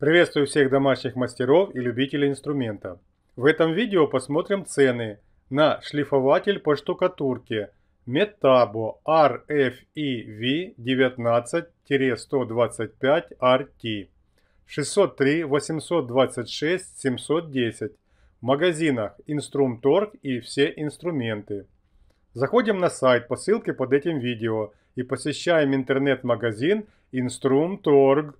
Приветствую всех домашних мастеров и любителей инструмента. В этом видео посмотрим цены на шлифователь по штукатурке Metabo RFEV19-125RT 603 826 710 в магазинах Инструмторг и все инструменты. Заходим на сайт по ссылке под этим видео и посещаем интернет-магазин Инструмторг.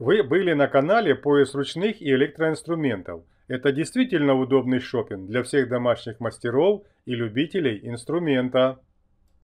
Вы были на канале «Пояс ручных и электроинструментов». Это действительно удобный шопинг для всех домашних мастеров и любителей инструмента.